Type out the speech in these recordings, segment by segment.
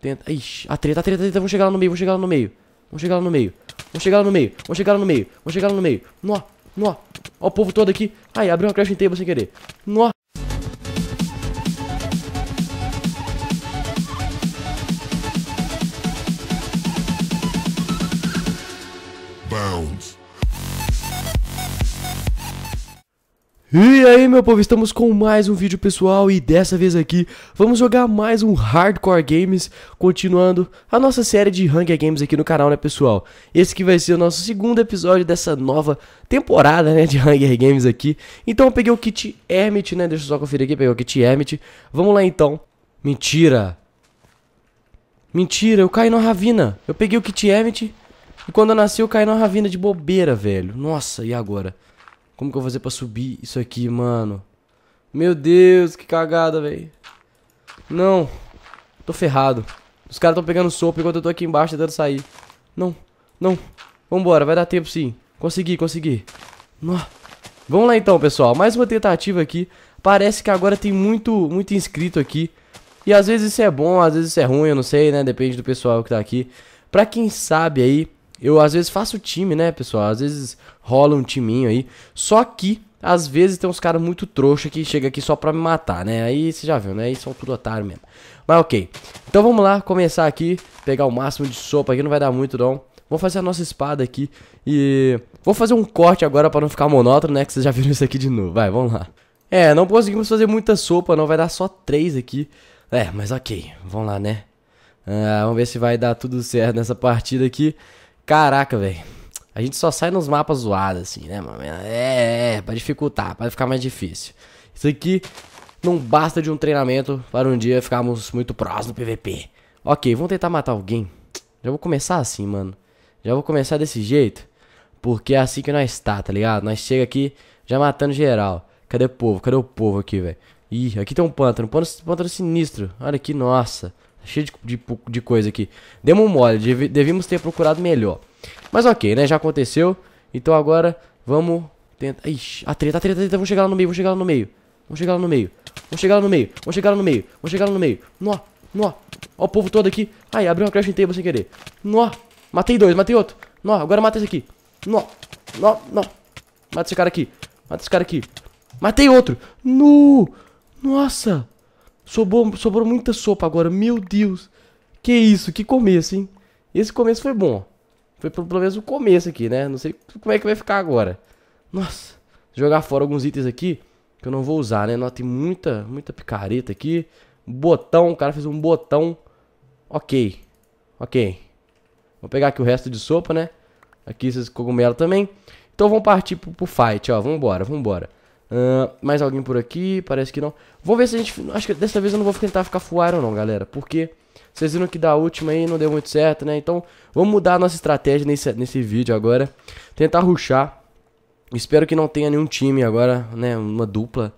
Tenta. Ixi, a treta, a treta, a treta. Vamos chegar lá no meio, vamos chegar lá no meio. Vamos chegar lá no meio. Vamos chegar lá no meio. Vamos chegar lá no meio. Vamos chegar lá no meio. Nó, nó. Ó o povo todo aqui. Ai, abriu uma crash table sem querer. Nó. E aí meu povo, estamos com mais um vídeo pessoal e dessa vez aqui vamos jogar mais um Hardcore Games, continuando a nossa série de Hunger Games aqui no canal, né pessoal? Esse que vai ser o nosso segundo episódio dessa nova temporada, né, de Hunger Games aqui. Então eu peguei o kit Hermit, né, deixa eu só conferir aqui, peguei o kit Hermit. Vamos lá então. Mentira. Mentira, eu caí na ravina. Eu peguei o kit Hermit e quando eu nasci eu caí na ravina de bobeira, velho. Nossa, e agora? Como que eu vou fazer pra subir isso aqui, mano? Meu Deus, que cagada, velho. Não. Tô ferrado. Os caras tão pegando sopa enquanto eu tô aqui embaixo tentando sair. Não, não. Vambora, vai dar tempo sim. Consegui, consegui. Nossa. Vamos lá então, pessoal. Mais uma tentativa aqui. Parece que agora tem muito, muito inscrito aqui. E às vezes isso é bom, às vezes isso é ruim, eu não sei, né? Depende do pessoal que tá aqui. Pra quem sabe aí, eu às vezes faço time, né, pessoal? Às vezes rola um timinho aí. Só que às vezes tem uns caras muito trouxa que chega aqui só pra me matar, né? Aí você já viu, né? Aí são tudo otário mesmo. Mas ok. Então vamos lá começar aqui. Pegar o máximo de sopa aqui, não vai dar muito não. Vou fazer a nossa espada aqui e... Vou fazer um corte agora pra não ficar monótono, né? Que vocês já viram isso aqui de novo. Vai, vamos lá. É, não conseguimos fazer muita sopa não. Vai dar só três aqui. É, mas ok. Vamos lá, né? Ah, vamos ver se vai dar tudo certo nessa partida aqui. Caraca, velho. A gente só sai nos mapas zoados, assim, né, mano? É, é, pra dificultar, pra ficar mais difícil. Isso aqui não basta de um treinamento para um dia ficarmos muito próximos do PVP. Ok, vamos tentar matar alguém. Já vou começar assim, mano. Já vou começar desse jeito. Porque é assim que nós tá, tá ligado? Nós chega aqui já matando geral. Cadê o povo? Cadê o povo aqui, velho? Ih, aqui tem um pântano. Um pântano sinistro. Olha aqui, nossa. Cheio de, de, de coisa aqui. Demos mole, dev, devíamos ter procurado melhor. Mas ok, né? Já aconteceu. Então agora vamos tentar. Ixi, a treta, a treta, a treta. Vamos chegar lá no meio, vamos chegar lá no meio. Vamos chegar lá no meio. Vamos chegar lá no meio. Vamos chegar lá no meio. Vamos chegar lá no meio. Nó, nó. Ó o povo todo aqui. Ai, abriu uma crash table sem querer. Nó. Matei dois, matei outro. Nó, agora mata esse aqui. Nó, nó, nó. Mata esse cara aqui. Mata esse cara aqui. Matei outro. No. Nossa. Sobrou, sobrou muita sopa agora. Meu Deus. Que isso, que começo, hein? Esse começo foi bom. Foi pelo menos o começo aqui, né? Não sei como é que vai ficar agora. Nossa. Jogar fora alguns itens aqui que eu não vou usar, né? Nossa, tem muita, muita picareta aqui. Botão, o cara fez um botão. Ok. Ok. Vou pegar aqui o resto de sopa, né? Aqui esses cogumelos também. Então vamos partir pro, pro fight, ó. Vambora, vambora. Uh, mais alguém por aqui? Parece que não. Vou ver se a gente. Acho que dessa vez eu não vou tentar ficar fuaro, não, galera. Porque vocês viram que da última aí não deu muito certo, né? Então vamos mudar a nossa estratégia nesse, nesse vídeo agora. Tentar ruxar. Espero que não tenha nenhum time agora, né? Uma dupla.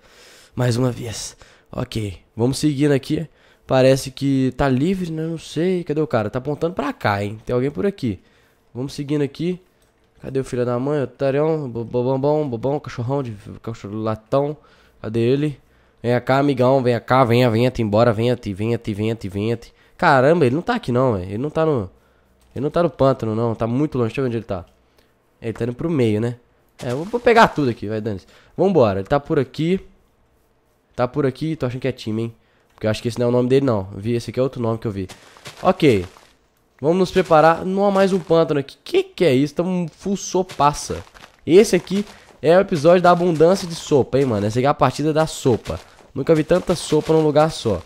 Mais uma vez. Ok, vamos seguindo aqui. Parece que tá livre, né? Não sei. Cadê o cara? Tá apontando pra cá, hein? Tem alguém por aqui. Vamos seguindo aqui. Cadê o filho da mãe? Otarião, bobão, bobão, cachorrão de cachorro latão. Cadê ele? Vem cá, amigão, vem cá, venha, venha, te embora, venha, te, venha, te, venha, te, venha. -te. Caramba, ele não tá aqui não, velho. Ele não tá no. Ele não tá no pântano, não. Tá muito longe. Deixa eu ver onde ele tá. Ele tá indo pro meio, né? É, eu vou pegar tudo aqui, vai, dane-se. Vambora, ele tá por aqui. Tá por aqui, tô achando que é time, hein? Porque eu acho que esse não é o nome dele, não. vi, esse aqui é outro nome que eu vi. Ok. Vamos nos preparar. Não há mais um pântano aqui. Que que é isso? Estamos full sopaça. Esse aqui é o episódio da abundância de sopa, hein, mano? Essa aqui é a partida da sopa. Nunca vi tanta sopa num lugar só.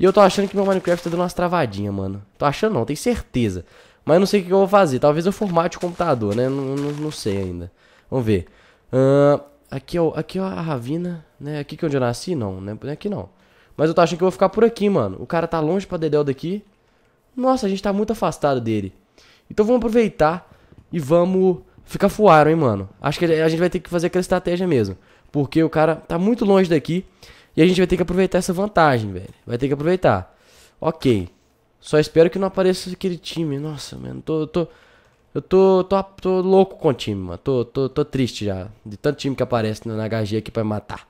E eu tô achando que meu Minecraft tá dando umas travadinhas, mano. Tô achando não, tenho certeza. Mas não sei o que eu vou fazer. Talvez eu formate o computador, né? Não, não, não sei ainda. Vamos ver. Uh, aqui, é aqui é a ravina, né? Aqui que é onde eu nasci? Não, né? Aqui não. Mas eu tô achando que eu vou ficar por aqui, mano. O cara tá longe pra dedel daqui. Nossa, a gente tá muito afastado dele. Então vamos aproveitar e vamos ficar fuaro, hein, mano. Acho que a gente vai ter que fazer aquela estratégia mesmo. Porque o cara tá muito longe daqui e a gente vai ter que aproveitar essa vantagem, velho. Vai ter que aproveitar. Ok. Só espero que não apareça aquele time. Nossa, mano, tô... tô... Eu tô, tô, tô louco com o time, mano. Tô, tô, tô triste já. De tanto time que aparece na HG aqui pra matar.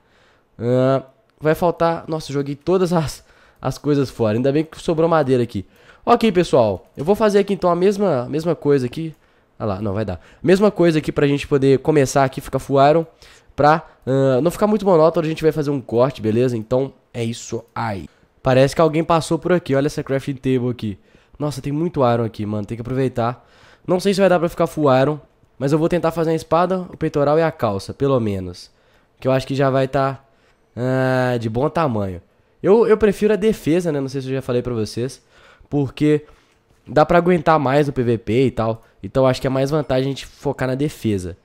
Uh, vai faltar. Nossa, joguei todas as, as coisas fora. Ainda bem que sobrou madeira aqui. Ok, pessoal, eu vou fazer aqui então a mesma, mesma coisa aqui. Ah lá, não, vai dar. Mesma coisa aqui pra gente poder começar aqui, ficar fuaram. Pra uh, não ficar muito monótono, a gente vai fazer um corte, beleza? Então, é isso aí. Parece que alguém passou por aqui, olha essa crafting table aqui. Nossa, tem muito iron aqui, mano, tem que aproveitar. Não sei se vai dar pra ficar full iron, mas eu vou tentar fazer a espada, o peitoral e a calça, pelo menos. Que eu acho que já vai estar tá, uh, de bom tamanho. Eu, eu prefiro a defesa, né, não sei se eu já falei pra vocês porque dá para aguentar mais no PVP e tal. Então acho que é mais vantagem a gente focar na defesa.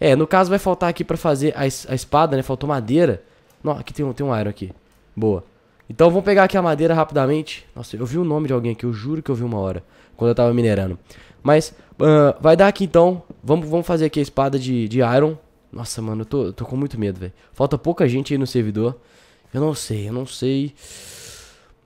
É, no caso vai faltar aqui para fazer a, a, espada, né? Faltou madeira. Não, aqui tem um, tem um iron aqui. Boa. Então vamos pegar aqui a madeira rapidamente. Nossa, eu vi o nome de alguém aqui, eu juro que eu vi uma hora. Quando eu tava minerando. Mas, uh, vai dar aqui então. Vamos, vamos fazer aqui a espada de, de iron. Nossa, mano, eu tô, eu tô com muito medo, velho. Falta pouca gente aí no servidor. Eu não sei, eu não sei...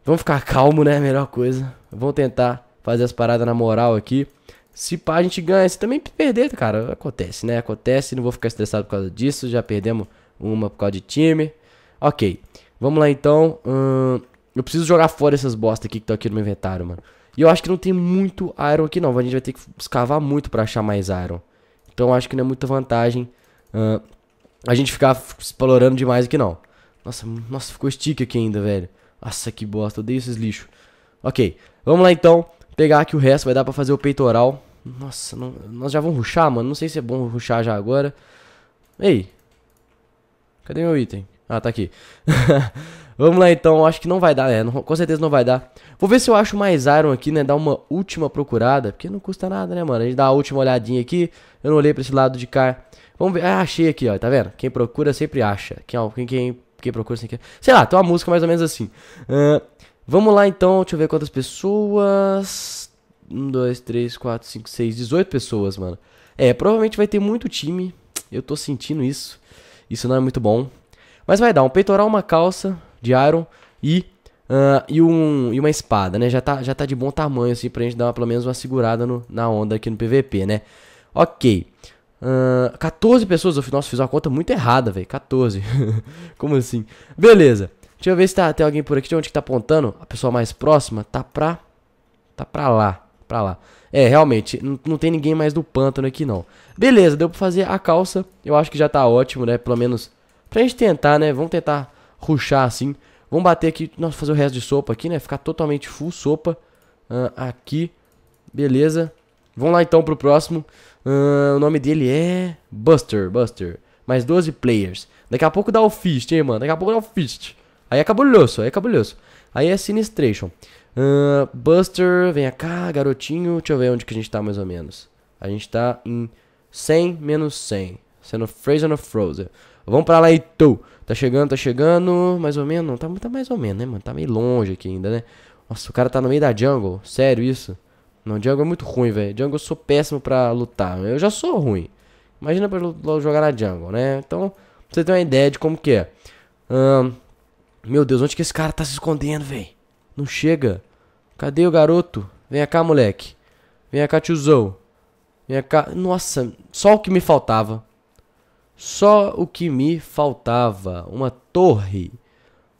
Vamos ficar calmo, né? É melhor coisa. Vamos tentar fazer as paradas na moral aqui. Se pá, a gente ganha. Se também perder, cara, acontece, né? Acontece, não vou ficar estressado por causa disso. Já perdemos uma por causa de time. Ok, vamos lá então. Hum, eu preciso jogar fora essas bostas aqui que estão aqui no meu inventário, mano. E eu acho que não tem muito iron aqui não. A gente vai ter que escavar muito pra achar mais iron. Então eu acho que não é muita vantagem hum, a gente ficar explorando demais aqui não. Nossa, nossa, ficou stick aqui ainda, velho. Nossa, que bosta, odeio esses lixos. Ok, vamos lá então. Pegar aqui o resto, vai dar pra fazer o peitoral. Nossa, não, nós já vamos ruxar, mano. Não sei se é bom ruxar já agora. Ei, cadê meu item? Ah, tá aqui. vamos lá então, acho que não vai dar, né? Não, com certeza não vai dar. Vou ver se eu acho mais iron aqui, né? Dar uma última procurada, porque não custa nada, né, mano? A gente dá a última olhadinha aqui. Eu não olhei pra esse lado de cá. Vamos ver. Ah, achei aqui, ó. Tá vendo? Quem procura sempre acha. Quem, quem, quem que procura sem querer. Sei lá, tem uma música mais ou menos assim. Uh, vamos lá então, deixa eu ver quantas pessoas. 1, 2, 3, 4, 5, 6, 18 pessoas, mano. É, provavelmente vai ter muito time. Eu tô sentindo isso. Isso não é muito bom. Mas vai dar um peitoral, uma calça de iron e, uh, e, um, e uma espada, né? Já tá, já tá de bom tamanho, assim, pra gente dar uma, pelo menos uma segurada no, na onda aqui no PVP, né? Ok. Uh, ah, 14 pessoas, eu fiz, nossa, fiz uma conta muito errada, velho. 14. Como assim? Beleza. Deixa eu ver se tá, tem alguém por aqui. De onde que tá apontando? A pessoa mais próxima tá pra. Tá pra lá. Pra lá. É, realmente, não, tem ninguém mais do pântano aqui, não. Beleza, deu pra fazer a calça. Eu acho que já tá ótimo, né? Pelo menos pra gente tentar, né? Vamos tentar ruxar assim. Vamos bater aqui, nossa, fazer o resto de sopa aqui, né? Ficar totalmente full sopa uh, aqui. Beleza. Vamos lá então pro próximo. Uh, o nome dele é Buster, Buster. Mais 12 players. Daqui a pouco dá o Fist, hein, mano? Daqui a pouco dá o Fist. Aí é cabuloso, aí é cabuloso. Aí é Sinistration. Uh, Buster, vem cá, garotinho. Deixa eu ver onde que a gente tá mais ou menos. A gente tá em 100 menos 100. Sendo Frozen of Frozen. Vamos pra lá, então. Tá chegando, tá chegando. Mais ou menos. Tá, tá mais ou menos, né, mano? Tá meio longe aqui ainda, né? Nossa, o cara tá no meio da jungle. Sério isso? Não, Django é muito ruim, velho. Django eu sou péssimo pra lutar. Eu já sou ruim. Imagina pra jogar na Jungle, né? Então, pra você ter uma ideia de como que é. meu Deus, onde que esse cara tá se escondendo, velho? Não chega. Cadê o garoto? Vem cá, moleque. Vem cá, tiozão. Vem cá. Nossa, só o que me faltava. Só o que me faltava. Uma torre.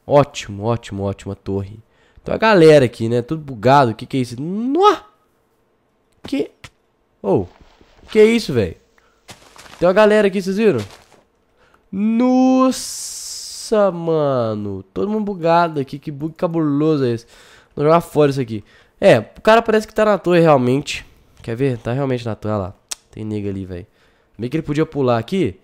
Ótimo, ótimo, ótima torre. Então a galera aqui, né? Tudo bugado. O que que é isso? Nossa! Que? Oh, que isso, velho? Tem uma galera aqui, vocês viram? Nossa, mano. Todo mundo bugado aqui. Que bug cabuloso é esse? Vou jogar fora isso aqui. É, o cara parece que tá na torre realmente. Quer ver? Tá realmente na torre. Olha lá. Tem nega ali, velho. Meio que ele podia pular aqui,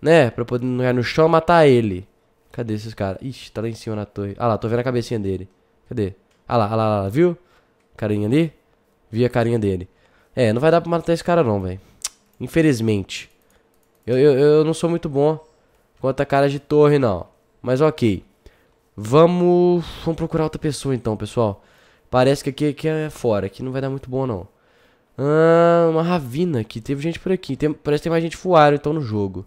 né? Pra poder não cair no chão e matar ele. Cadê esses caras? Ixi, tá lá em cima na torre. Ah lá, tô vendo a cabecinha dele. Cadê? Ah lá, olha lá, ah lá, viu? Carinha ali. Vi a carinha dele. É, não vai dar pra matar esse cara não, velho. Infelizmente. Eu, eu, eu, não sou muito bom quanto a cara de torre, não. Mas ok. Vamos, vamos procurar outra pessoa então, pessoal. Parece que aqui, aqui é fora. Aqui não vai dar muito bom, não. Ah, uma ravina aqui. Teve gente por aqui. Tem, parece que tem mais gente fuário então no jogo.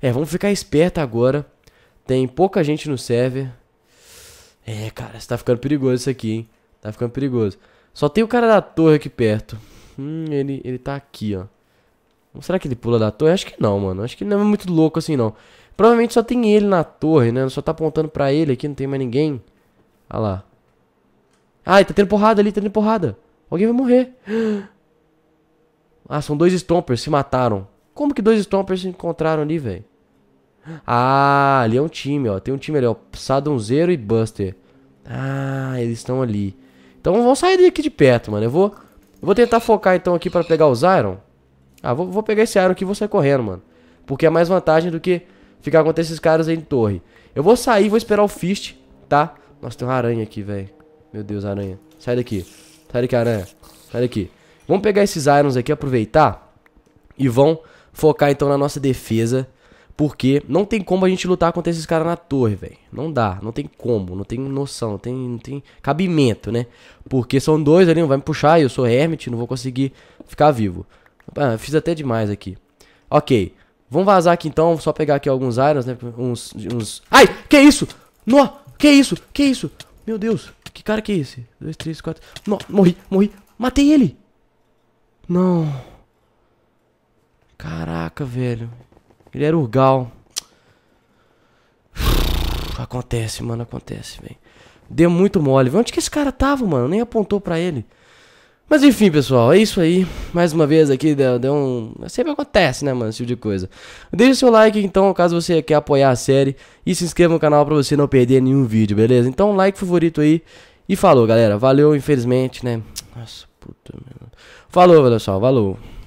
É, vamos ficar esperto agora. Tem pouca gente no server. É, cara, está ficando perigoso isso aqui, hein? Tá ficando perigoso. Só tem o cara da torre aqui perto. Hum, ele, ele tá aqui, ó. Será que ele pula da torre? Acho que não, mano. Acho que ele não é muito louco assim, não. Provavelmente só tem ele na torre, né? Só tá apontando pra ele aqui, não tem mais ninguém. Olha lá. Ah, tá tendo porrada ali, tá tendo porrada. Alguém vai morrer. Ah, são dois Stompers, se mataram. Como que dois Stompers se encontraram ali, velho? Ah, ali é um time, ó. Tem um time ali, ó. Sadonzeiro e Buster. Ah, eles estão ali. Então vamos sair daqui de perto, mano. Eu vou, eu vou tentar focar então aqui pra pegar os Iron. Ah, vou, vou pegar esse Iron aqui e vou sair correndo, mano. Porque é mais vantagem do que ficar contra esses caras aí em torre. Eu vou sair, vou esperar o Fist, tá? Nossa, tem uma aranha aqui, velho. Meu Deus, aranha. Sai daqui. Sai daqui, aranha. Sai daqui. Vamos pegar esses Irons aqui, aproveitar. E vão focar então na nossa defesa. Porque não tem como a gente lutar contra esses caras na torre, velho. Não dá, não tem como, não tem noção, não tem, não tem cabimento, né? Porque são dois ali, um vai me puxar, eu sou hermit, não vou conseguir ficar vivo. Ah, fiz até demais aqui. Ok, vamos vazar aqui então, só pegar aqui alguns irons, né? Uns, uns... Ai, que isso? No, que isso? Que isso? Meu Deus, que cara que é esse? Dois, três, quatro... No, morri, morri, matei ele! Não... Caraca, velho. Ele era Urgal. Acontece, mano, acontece, velho. Deu muito mole. Onde que esse cara tava, mano? Nem apontou pra ele. Mas enfim, pessoal, é isso aí. Mais uma vez aqui, deu, deu um. Sempre acontece, né, mano, esse tipo de coisa. Deixe seu like, então, caso você quer apoiar a série. E se inscreva no canal pra você não perder nenhum vídeo, beleza? Então, like favorito aí. E falou, galera. Valeu, infelizmente, né? Nossa, puta, Falou, pessoal. Valeu.